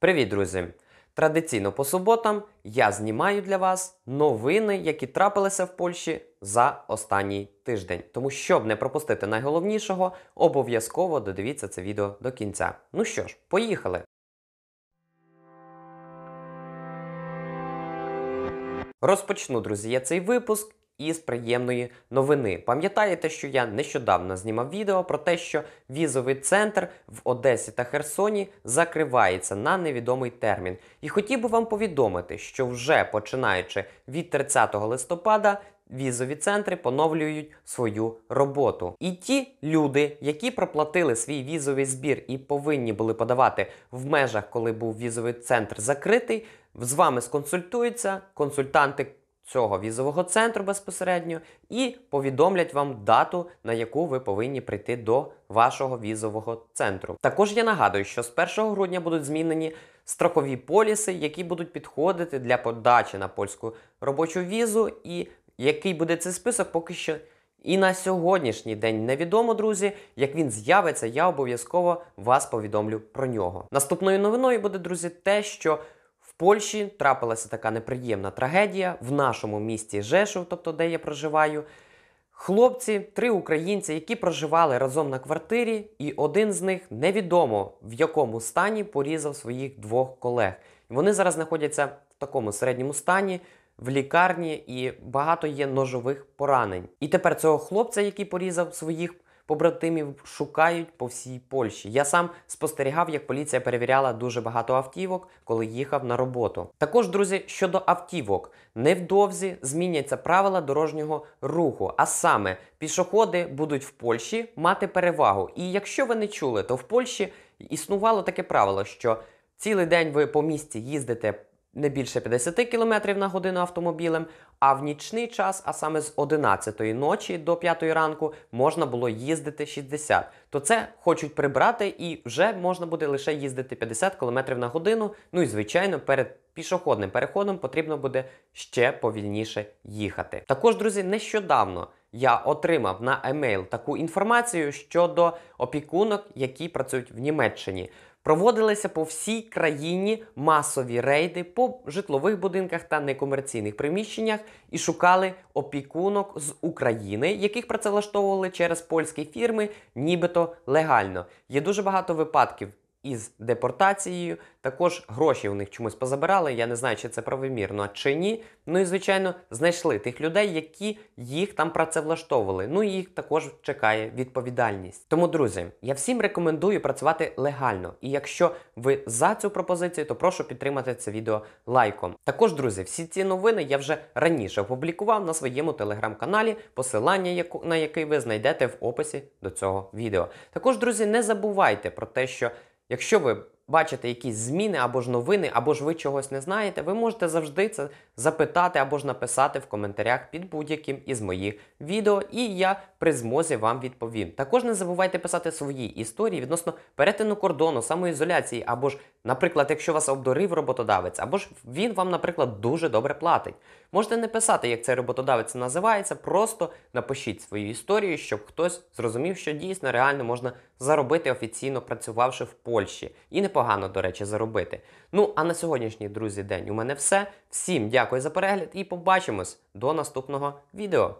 Привіт, друзі! Традиційно по суботам я знімаю для вас новини, які трапилися в Польщі за останній тиждень. Тому, щоб не пропустити найголовнішого, обов'язково додивіться це відео до кінця. Ну що ж, поїхали! Розпочну, друзі, я цей випуск із приємної новини. Пам'ятаєте, що я нещодавно знімав відео про те, що візовий центр в Одесі та Херсоні закривається на невідомий термін. І хотів би вам повідомити, що вже починаючи від 30 листопада. Візові центри поновлюють свою роботу. І ті люди, які проплатили свій візовий збір і повинні були подавати в межах, коли був візовий центр закритий, з вами сконсультуються. Консультанти цього візового центру безпосередньо і повідомлять вам дату, на яку ви повинні прийти до вашого візового центру. Також я нагадую, що з 1 грудня будуть змінені страхові поліси, які будуть підходити для подачі на польську робочу візу, і який буде цей список, поки що. І на сьогоднішній день невідомо, друзі, як він з'явиться, я обов'язково вас повідомлю про нього. Наступною новиною буде, друзі, те, що Польщі трапилася така неприємна трагедія в нашому місті Жешов, тобто де я проживаю. Хлопці, три українці, які проживали разом на квартирі, і один з них невідомо в якому стані порізав своїх двох колег. Вони зараз знаходяться в такому середньому стані, в лікарні і багато є ножових поранень. І тепер цього хлопця, який порізав своїх Побратимів шукають по всій Польщі. Я сам спостерігав, як поліція перевіряла дуже багато автівок, коли їхав на роботу. Також, друзі, щодо автівок, невдовзі зміняться правила дорожнього руху, а саме пішоходи будуть в Польщі мати перевагу. І якщо ви не чули, то в Польщі існувало таке правило, що цілий день ви по місті їздите не більше 50 км на годину автомобілем, а в нічний час, а саме з 11 ночі до 5 ранку, можна було їздити 60. То це хочуть прибрати і вже можна буде лише їздити 50 км на годину. Ну і звичайно, перед пішохідним переходом потрібно буде ще повільніше їхати. Також, друзі, нещодавно. Я отримав на емейл таку інформацію щодо опікунок, які працюють в Німеччині. Проводилися по всій країні масові рейди по житлових будинках та некомерційних приміщеннях і шукали опікунок з України, яких працевлаштовували через польські фірми, нібито легально. Є дуже багато випадків із депортацією. Також гроші у них чомусь позабирали. Я не знаю, чи це правомірно чи ні. Ну і звичайно, знайшли тих людей, які їх там працевлаштовували. Ну і їх також чекає відповідальність. Тому, друзі, я всім рекомендую працювати легально. І якщо ви за цю пропозицію, то прошу підтримати це відео лайком. Також, друзі, всі ці новини я вже раніше опублікував на своєму телеграм-каналі, посилання на який ви знайдете в описі до цього відео. Також, друзі, не забувайте про те, що Якщо ви бачите якісь зміни або ж новини, або ж ви чогось не знаєте, ви можете завжди це запитати або ж написати в коментарях під будь-яким із моїх відео, і я при змозі вам відповім. Також не забувайте писати свої історії відносно перетину кордону, самоізоляції, або ж, наприклад, якщо вас обдурив роботодавець, або ж він вам, наприклад, дуже добре платить. Можете не писати, як цей роботодавець називається, просто напишіть свою історію, щоб хтось зрозумів, що дійсно реально можна заробити офіційно працювавши в Польщі. І непогано, до речі, заробити. Ну, а на сьогоднішній, друзі, день у мене все. Всім дякую за перегляд і побачимось до наступного відео.